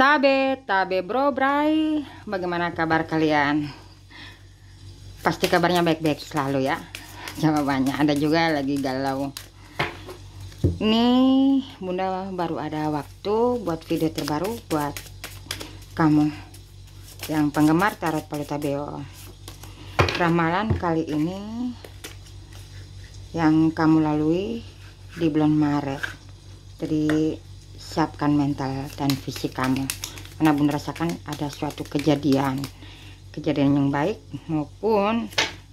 Tabe, Tabe Bro Bray, bagaimana kabar kalian? Pasti kabarnya baik-baik selalu ya. Jawabannya ada juga lagi galau. Ini Bunda baru ada waktu buat video terbaru buat kamu yang penggemar tarot Palutabeo. Ramalan kali ini yang kamu lalui di bulan Maret. Jadi siapkan mental dan fisik kamu karena bunda rasakan ada suatu kejadian kejadian yang baik maupun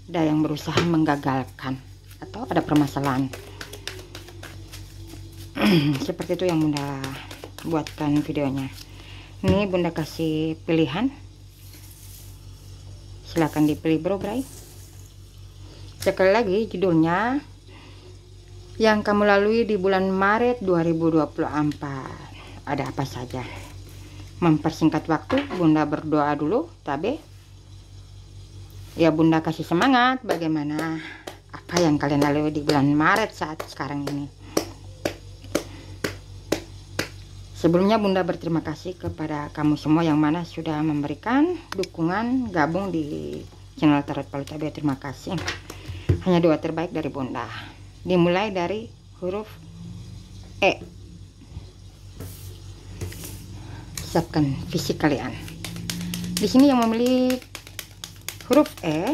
ada yang berusaha menggagalkan atau ada permasalahan seperti itu yang bunda buatkan videonya ini bunda kasih pilihan silahkan dipilih bro bray sekali lagi judulnya yang kamu lalui di bulan Maret 2024. Ada apa saja? Mempersingkat waktu, Bunda berdoa dulu, Tabe. Ya Bunda kasih semangat bagaimana apa yang kalian lalui di bulan Maret saat sekarang ini. Sebelumnya Bunda berterima kasih kepada kamu semua yang mana sudah memberikan dukungan gabung di channel Tarot Palu Tabe. Terima kasih. Hanya doa terbaik dari Bunda dimulai dari huruf E siapkan fisik kalian di sini yang memilih huruf E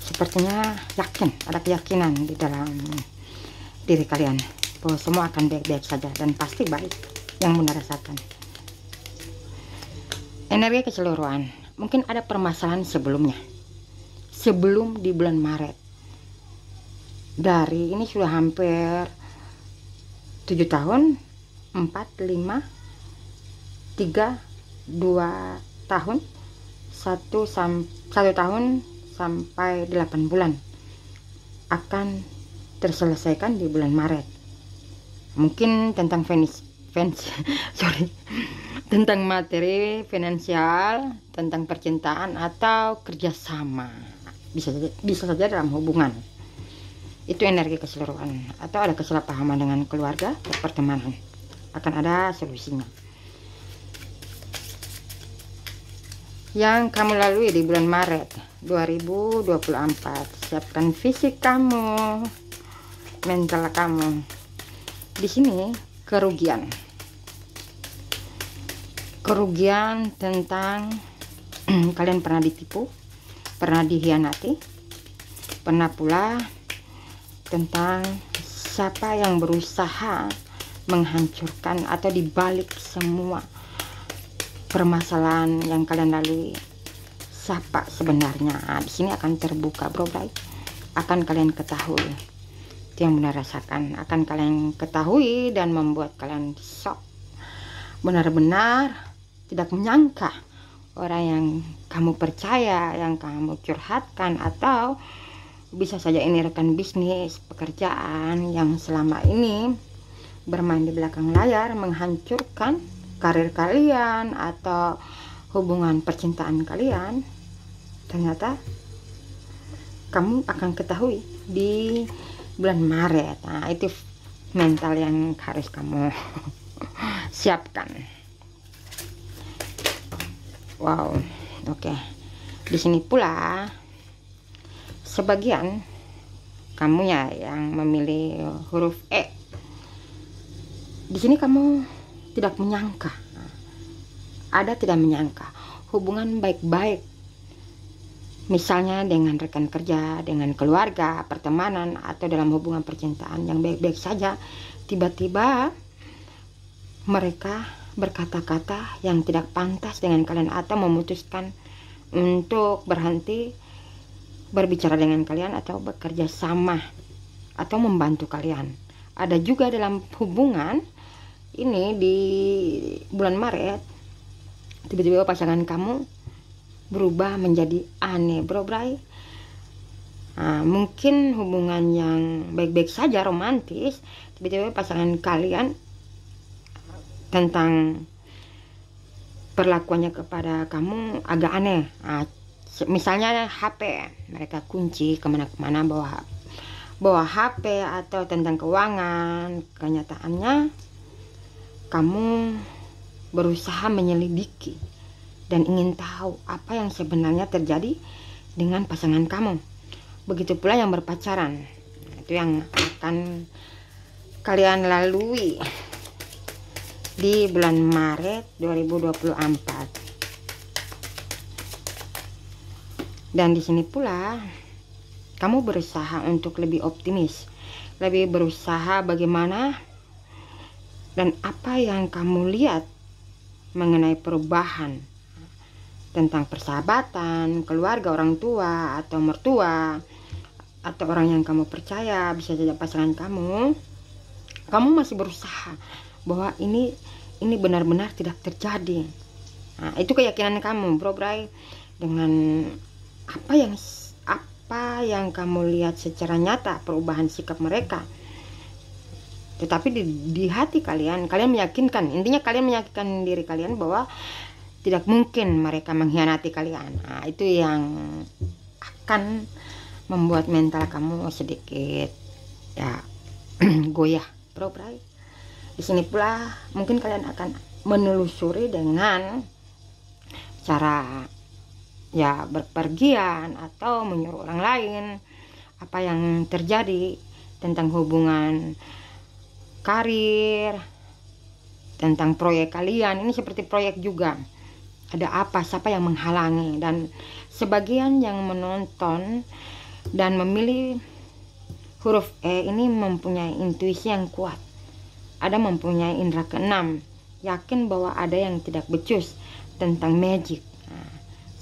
sepertinya yakin ada keyakinan di dalam diri kalian bahwa semua akan baik-baik saja dan pasti baik yang bunda rasakan energi keseluruhan mungkin ada permasalahan sebelumnya sebelum di bulan Maret dari ini sudah hampir 7 tahun 4 5 3 2 tahun 1 1 tahun sampai 8 bulan akan terselesaikan di bulan Maret mungkin tentang finish fans sorry tentang materi finansial tentang percintaan atau kerjasama bisa bisa saja dalam hubungan itu energi keseluruhan atau ada kesalahpahaman dengan keluarga atau pertemanan akan ada solusinya yang kamu lalui di bulan Maret 2024 siapkan fisik kamu mental kamu di sini kerugian kerugian tentang kalian pernah ditipu pernah dihianati pernah pula tentang siapa yang berusaha menghancurkan atau dibalik semua permasalahan yang kalian lalui siapa sebenarnya nah, di sini akan terbuka bro baik akan kalian ketahui itu yang benar rasakan akan kalian ketahui dan membuat kalian shock benar-benar tidak menyangka orang yang kamu percaya yang kamu curhatkan atau bisa saja ini rekan bisnis pekerjaan yang selama ini bermain di belakang layar menghancurkan karir kalian atau hubungan percintaan kalian ternyata kamu akan ketahui di bulan Maret nah itu mental yang harus kamu siapkan wow oke okay. di sini pula sebagian kamu ya yang memilih huruf E di sini kamu tidak menyangka ada tidak menyangka hubungan baik-baik misalnya dengan rekan kerja dengan keluarga pertemanan atau dalam hubungan percintaan yang baik-baik saja tiba-tiba mereka berkata-kata yang tidak pantas dengan kalian atau memutuskan untuk berhenti berbicara dengan kalian atau bekerja sama atau membantu kalian. Ada juga dalam hubungan ini di bulan Maret tiba-tiba pasangan kamu berubah menjadi aneh bro bray nah, mungkin hubungan yang baik-baik saja romantis tiba-tiba pasangan kalian tentang perlakuannya kepada kamu agak aneh nah, misalnya HP mereka kunci kemana-kemana bawa bawa HP atau tentang keuangan kenyataannya kamu berusaha menyelidiki dan ingin tahu apa yang sebenarnya terjadi dengan pasangan kamu begitu pula yang berpacaran itu yang akan kalian lalui di bulan Maret 2024 Dan di sini pula kamu berusaha untuk lebih optimis, lebih berusaha bagaimana dan apa yang kamu lihat mengenai perubahan tentang persahabatan, keluarga orang tua atau mertua atau orang yang kamu percaya bisa jadi pasangan kamu. Kamu masih berusaha bahwa ini ini benar-benar tidak terjadi. Nah, itu keyakinan kamu, Bro Bray, dengan apa yang apa yang kamu lihat secara nyata perubahan sikap mereka tetapi di, di hati kalian kalian meyakinkan intinya kalian meyakinkan diri kalian bahwa tidak mungkin mereka mengkhianati kalian nah, itu yang akan membuat mental kamu sedikit ya goyah bro bro di sini pula mungkin kalian akan menelusuri dengan cara ya berpergian atau menyuruh orang lain apa yang terjadi tentang hubungan karir tentang proyek kalian ini seperti proyek juga ada apa siapa yang menghalangi dan sebagian yang menonton dan memilih huruf E ini mempunyai intuisi yang kuat ada mempunyai indera keenam yakin bahwa ada yang tidak becus tentang magic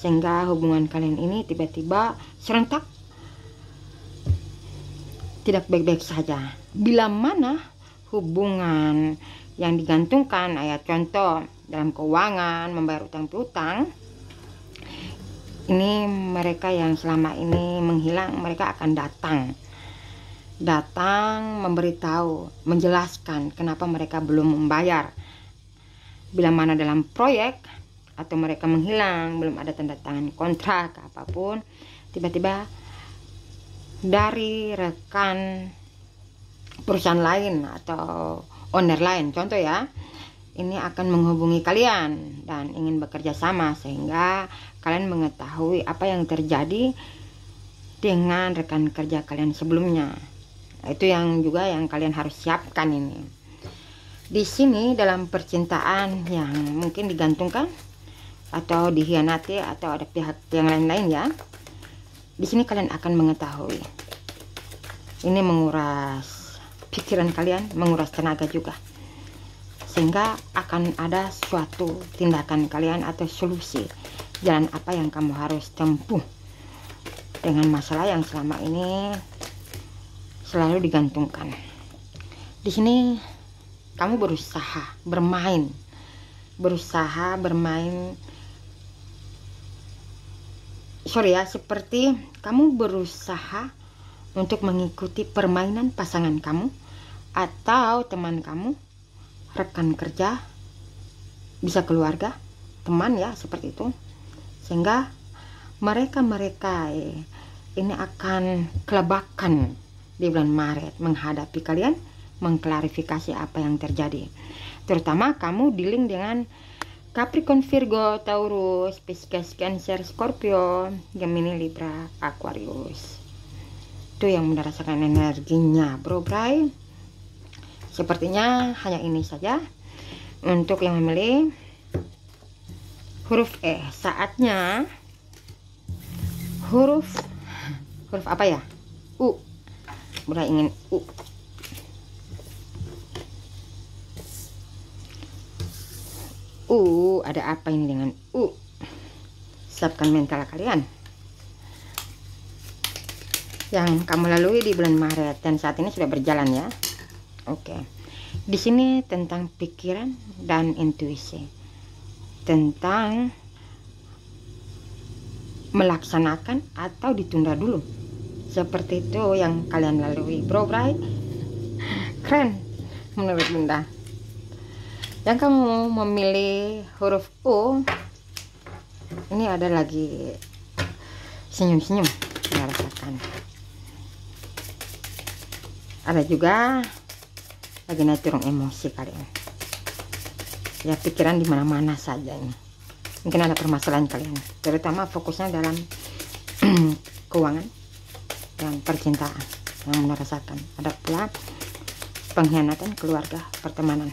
sehingga hubungan kalian ini tiba-tiba serentak tidak baik-baik saja bila mana hubungan yang digantungkan ayat contoh dalam keuangan membayar utang piutang ini mereka yang selama ini menghilang mereka akan datang datang memberitahu menjelaskan kenapa mereka belum membayar bila mana dalam proyek atau mereka menghilang belum ada tanda tangan kontrak apapun tiba-tiba dari rekan perusahaan lain atau owner lain contoh ya ini akan menghubungi kalian dan ingin bekerja sama sehingga kalian mengetahui apa yang terjadi dengan rekan kerja kalian sebelumnya itu yang juga yang kalian harus siapkan ini di sini dalam percintaan yang mungkin digantungkan atau dikhianati atau ada pihak yang lain-lain ya di sini kalian akan mengetahui ini menguras pikiran kalian menguras tenaga juga sehingga akan ada suatu tindakan kalian atau solusi jalan apa yang kamu harus tempuh dengan masalah yang selama ini selalu digantungkan di sini kamu berusaha bermain berusaha bermain sorry ya, seperti kamu berusaha untuk mengikuti permainan pasangan kamu atau teman kamu, rekan kerja, bisa keluarga, teman ya, seperti itu. Sehingga mereka-mereka eh, ini akan kelebakan di bulan Maret menghadapi kalian mengklarifikasi apa yang terjadi. Terutama kamu dealing dengan Capricorn, Virgo, Taurus, Pisces, Cancer, Scorpio, Gemini, Libra, Aquarius. Itu yang merasakan energinya, Bro Bray. Sepertinya hanya ini saja untuk yang memilih huruf E. Saatnya huruf huruf apa ya? U. Bro ingin U. U ada apa ini dengan U siapkan mental kalian yang kamu lalui di bulan Maret dan saat ini sudah berjalan ya oke di sini tentang pikiran dan intuisi tentang melaksanakan atau ditunda dulu seperti itu yang kalian lalui bro bright keren menurut bunda dan kamu memilih huruf U ini ada lagi senyum-senyum saya rasakan ada juga lagi naik turun emosi kali ini ya pikiran dimana-mana saja ini mungkin ada permasalahan kalian terutama fokusnya dalam keuangan dan percintaan yang merasakan ada pula pengkhianatan keluarga pertemanan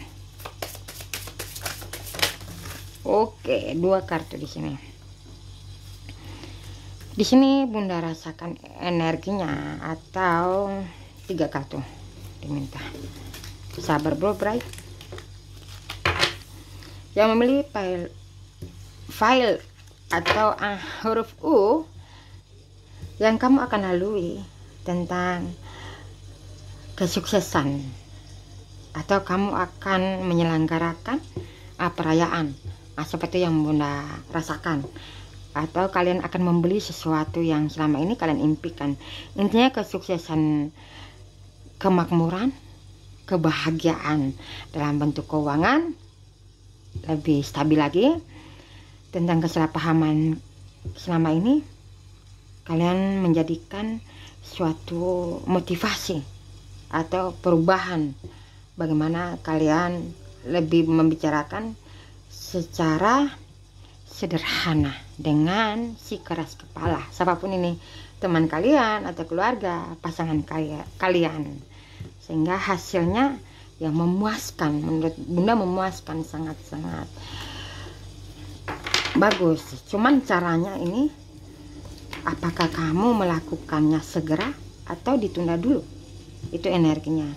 Oke, dua kartu di sini. Di sini Bunda rasakan energinya atau tiga kartu diminta. Sabar bro, Bright. Yang memilih file file atau uh, huruf U yang kamu akan lalui tentang kesuksesan atau kamu akan menyelenggarakan uh, perayaan nah, seperti yang bunda rasakan atau kalian akan membeli sesuatu yang selama ini kalian impikan intinya kesuksesan kemakmuran kebahagiaan dalam bentuk keuangan lebih stabil lagi tentang kesalahpahaman selama ini kalian menjadikan suatu motivasi atau perubahan bagaimana kalian lebih membicarakan secara sederhana dengan si keras kepala siapapun ini teman kalian atau keluarga pasangan kaya, kalian sehingga hasilnya yang memuaskan menurut bunda memuaskan sangat-sangat bagus cuman caranya ini apakah kamu melakukannya segera atau ditunda dulu itu energinya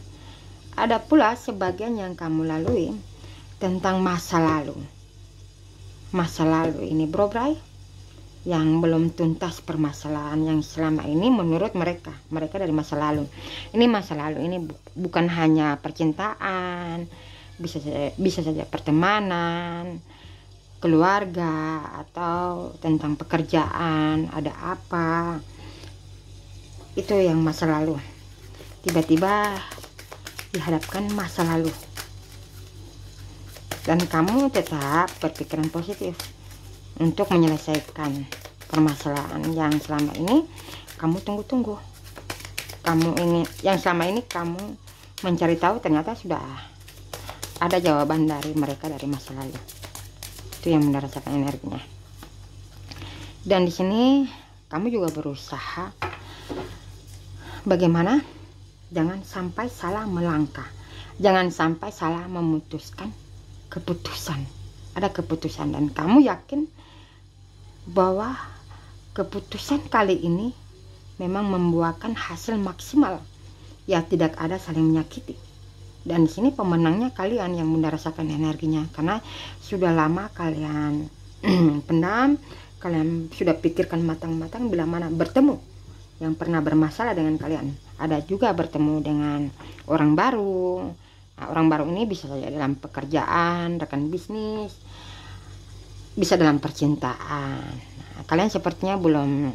ada pula sebagian yang kamu lalui tentang masa lalu masa lalu ini bro bray yang belum tuntas permasalahan yang selama ini menurut mereka mereka dari masa lalu ini masa lalu ini bu bukan hanya percintaan bisa saja, bisa saja pertemanan keluarga atau tentang pekerjaan ada apa itu yang masa lalu tiba-tiba dihadapkan masa lalu dan kamu tetap berpikiran positif untuk menyelesaikan permasalahan yang selama ini kamu tunggu-tunggu kamu ini yang selama ini kamu mencari tahu ternyata sudah ada jawaban dari mereka dari masa lalu itu yang merasakan energinya dan di sini kamu juga berusaha bagaimana jangan sampai salah melangkah jangan sampai salah memutuskan keputusan ada keputusan dan kamu yakin bahwa keputusan kali ini memang membuahkan hasil maksimal ya tidak ada saling menyakiti dan di sini pemenangnya kalian yang mendarasakan energinya karena sudah lama kalian pendam kalian sudah pikirkan matang-matang bila mana bertemu yang pernah bermasalah dengan kalian ada juga bertemu dengan orang baru Nah, orang baru ini bisa saja ya, dalam pekerjaan, rekan bisnis, bisa dalam percintaan. Nah, kalian sepertinya belum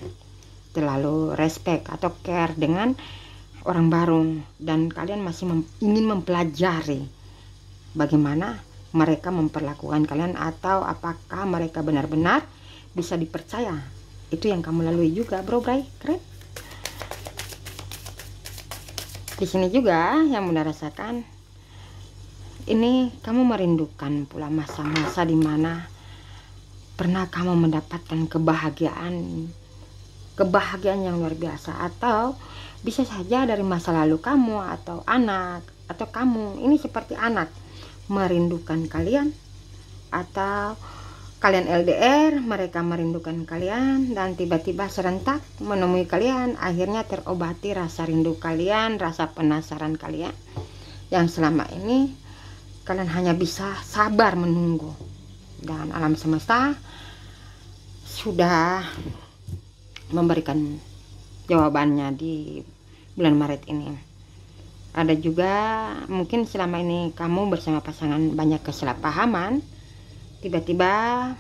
terlalu respect atau care dengan orang baru dan kalian masih mem ingin mempelajari bagaimana mereka memperlakukan kalian atau apakah mereka benar-benar bisa dipercaya. Itu yang kamu lalui juga, Bro Bray. Keren. Di sini juga yang Bunda rasakan ini kamu merindukan pula masa-masa di mana pernah kamu mendapatkan kebahagiaan kebahagiaan yang luar biasa atau bisa saja dari masa lalu kamu atau anak atau kamu ini seperti anak merindukan kalian atau kalian LDR mereka merindukan kalian dan tiba-tiba serentak menemui kalian akhirnya terobati rasa rindu kalian rasa penasaran kalian yang selama ini kalian hanya bisa sabar menunggu dan alam semesta sudah memberikan jawabannya di bulan Maret ini ada juga mungkin selama ini kamu bersama pasangan banyak kesalahpahaman tiba-tiba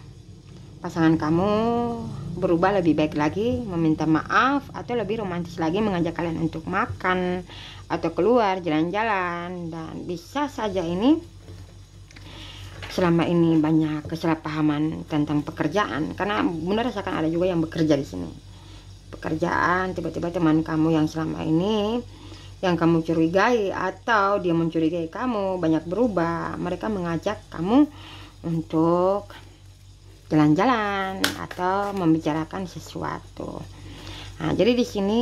pasangan kamu berubah lebih baik lagi meminta maaf atau lebih romantis lagi mengajak kalian untuk makan atau keluar jalan-jalan dan bisa saja ini selama ini banyak kesalahpahaman tentang pekerjaan karena benar rasakan ada juga yang bekerja di sini pekerjaan tiba-tiba teman kamu yang selama ini yang kamu curigai atau dia mencurigai kamu banyak berubah mereka mengajak kamu untuk jalan-jalan atau membicarakan sesuatu nah jadi di sini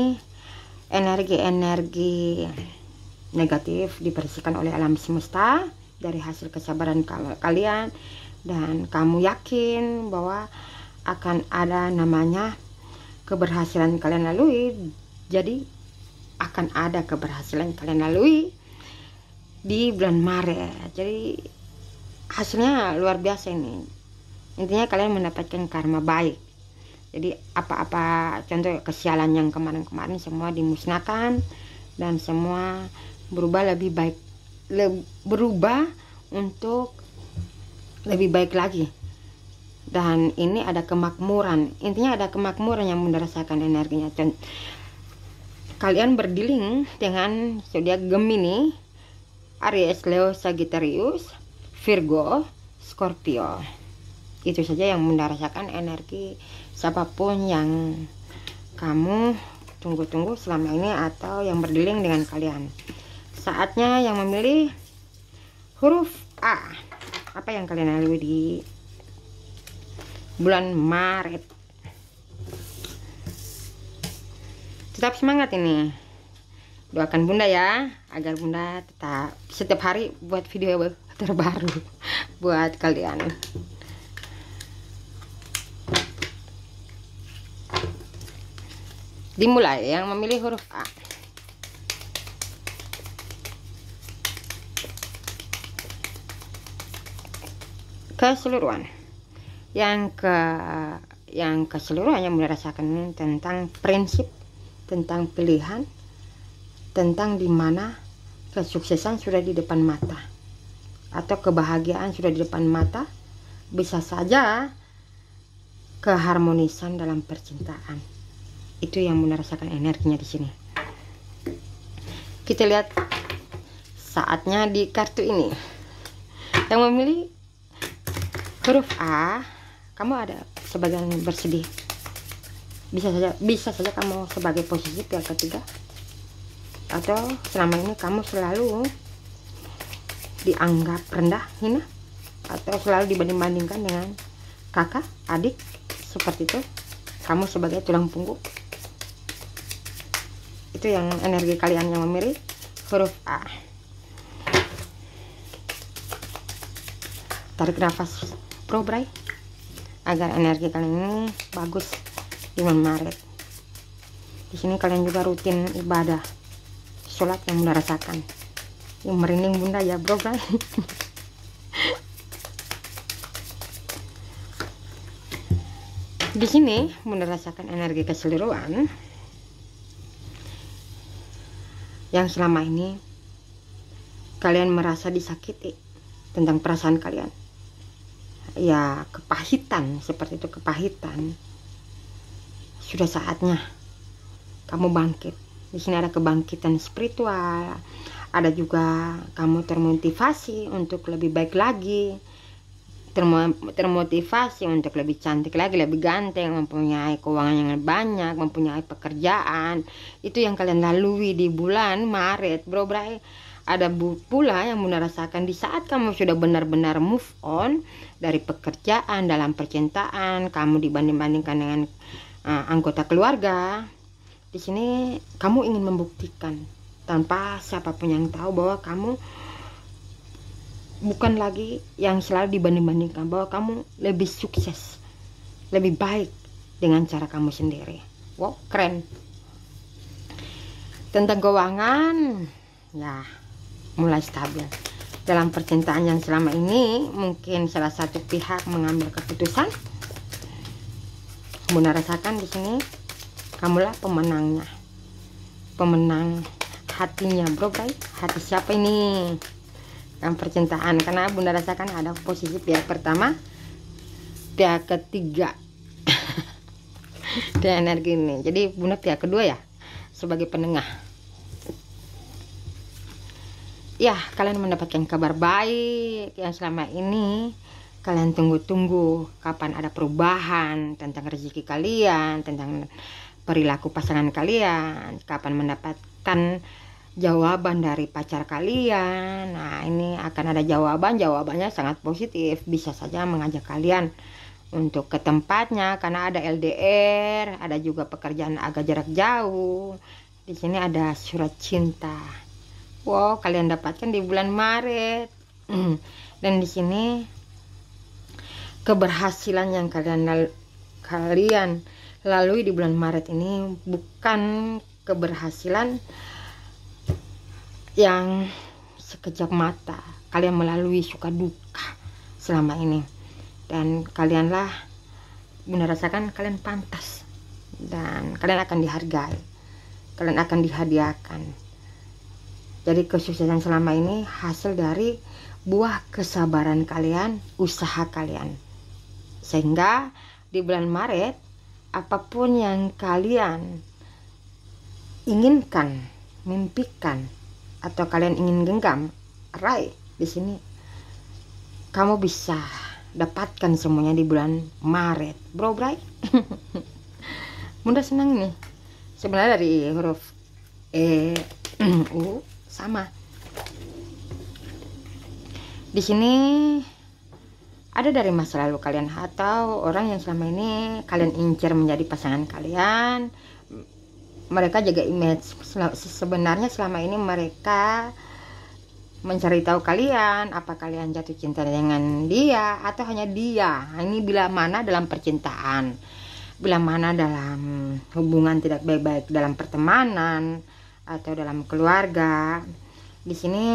energi-energi negatif dibersihkan oleh alam semesta dari hasil kesabaran kalian dan kamu yakin bahwa akan ada namanya keberhasilan kalian lalui jadi akan ada keberhasilan kalian lalui di bulan Maret jadi hasilnya luar biasa ini intinya kalian mendapatkan karma baik jadi apa-apa contoh kesialan yang kemarin-kemarin semua dimusnahkan dan semua berubah lebih baik berubah untuk lebih baik lagi dan ini ada kemakmuran intinya ada kemakmuran yang mendasarkan energinya dan kalian berdiling dengan zodiak Gemini Aries Leo Sagittarius Virgo Scorpio itu saja yang mendasarkan energi siapapun yang kamu tunggu-tunggu selama ini atau yang berdiling dengan kalian saatnya yang memilih huruf A apa yang kalian lalui di bulan Maret tetap semangat ini doakan bunda ya agar bunda tetap setiap hari buat video terbaru buat kalian dimulai yang memilih huruf A keseluruhan yang ke yang keseluruhannya merasakan tentang prinsip tentang pilihan tentang dimana kesuksesan sudah di depan mata atau kebahagiaan sudah di depan mata bisa saja keharmonisan dalam percintaan itu yang merasakan energinya di sini kita lihat saatnya di kartu ini yang memilih huruf A kamu ada sebagian yang bersedih bisa saja bisa saja kamu sebagai posisi pihak ketiga atau selama ini kamu selalu dianggap rendah hina atau selalu dibanding-bandingkan dengan kakak adik seperti itu kamu sebagai tulang punggung itu yang energi kalian yang memilih huruf A tarik nafas Pro Bray agar energi kalian ini bagus di bulan Maret. Di sini kalian juga rutin ibadah sholat yang bunda rasakan. Yang merinding bunda ya Bro Bray. di sini bunda rasakan energi keseluruhan yang selama ini kalian merasa disakiti tentang perasaan kalian ya kepahitan seperti itu kepahitan sudah saatnya kamu bangkit di sini ada kebangkitan spiritual ada juga kamu termotivasi untuk lebih baik lagi termotivasi untuk lebih cantik lagi, lebih ganteng, mempunyai keuangan yang banyak, mempunyai pekerjaan. Itu yang kalian lalui di bulan Maret, Bro Bro ada pula yang Bunda rasakan di saat kamu sudah benar-benar move on dari pekerjaan dalam percintaan, kamu dibanding-bandingkan dengan uh, anggota keluarga. Di sini kamu ingin membuktikan tanpa siapapun yang tahu bahwa kamu bukan lagi yang selalu dibanding-bandingkan bahwa kamu lebih sukses, lebih baik dengan cara kamu sendiri. Wow, keren. Tentang keuangan, ya mulai stabil dalam percintaan yang selama ini mungkin salah satu pihak mengambil keputusan Bunda rasakan di sini kamulah pemenangnya pemenang hatinya bro guys hati siapa ini dalam percintaan karena Bunda rasakan ada posisi pihak pertama pihak ketiga dan energi ini jadi Bunda pihak kedua ya sebagai penengah ya kalian mendapatkan kabar baik yang selama ini kalian tunggu-tunggu kapan ada perubahan tentang rezeki kalian, tentang perilaku pasangan kalian, kapan mendapatkan jawaban dari pacar kalian. Nah, ini akan ada jawaban, jawabannya sangat positif, bisa saja mengajak kalian untuk ke tempatnya karena ada LDR, ada juga pekerjaan agak jarak jauh. Di sini ada surat cinta Wow, kalian dapatkan di bulan Maret. Hmm. Dan di sini keberhasilan yang kalian kalian lalui di bulan Maret ini bukan keberhasilan yang sekejap mata. Kalian melalui suka duka selama ini. Dan kalianlah Bunda rasakan kalian pantas dan kalian akan dihargai. Kalian akan dihadiahkan jadi kesuksesan selama ini hasil dari buah kesabaran kalian, usaha kalian. Sehingga di bulan Maret apapun yang kalian inginkan, mimpikan atau kalian ingin genggam, raih di sini kamu bisa dapatkan semuanya di bulan Maret, bro Bray. Mudah senang nih. Sebenarnya dari huruf E, U, sama di sini ada dari masa lalu kalian atau orang yang selama ini kalian incer menjadi pasangan kalian mereka jaga image sebenarnya selama ini mereka mencari tahu kalian apa kalian jatuh cinta dengan dia atau hanya dia ini bila mana dalam percintaan bila mana dalam hubungan tidak baik-baik dalam pertemanan atau dalam keluarga di sini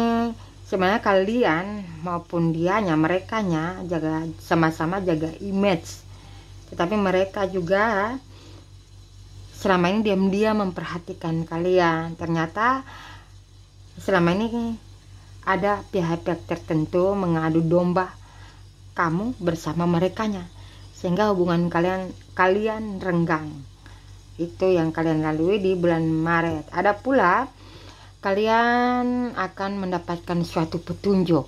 sebenarnya kalian maupun dianya merekanya jaga sama-sama jaga image tetapi mereka juga selama ini diam-diam memperhatikan kalian ternyata selama ini ada pihak-pihak tertentu mengadu domba kamu bersama merekanya sehingga hubungan kalian kalian renggang itu yang kalian lalui di bulan Maret. Ada pula kalian akan mendapatkan suatu petunjuk.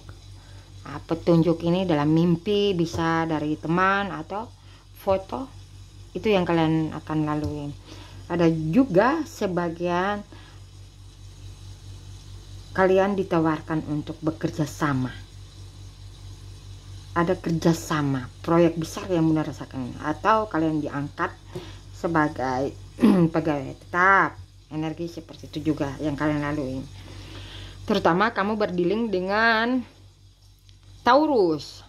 Nah, petunjuk ini dalam mimpi bisa dari teman atau foto itu yang kalian akan lalui. Ada juga sebagian kalian ditawarkan untuk bekerja sama ada kerjasama proyek besar yang rasakan. atau kalian diangkat sebagai pegawai tetap energi seperti itu juga yang kalian lalui. terutama kamu berdiling dengan Taurus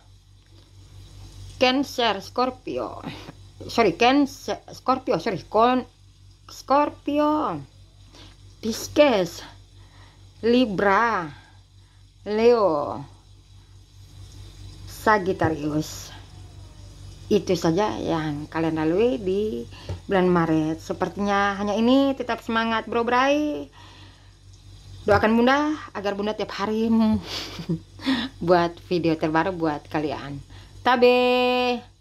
Cancer Scorpio sorry Cancer Scorpio sorry Con Scorpio Pisces Libra Leo Sagittarius itu saja yang kalian lalui di bulan Maret. Sepertinya hanya ini, tetap semangat bro Bray. Doakan bunda agar bunda tiap hari buat video terbaru buat kalian. Tabe.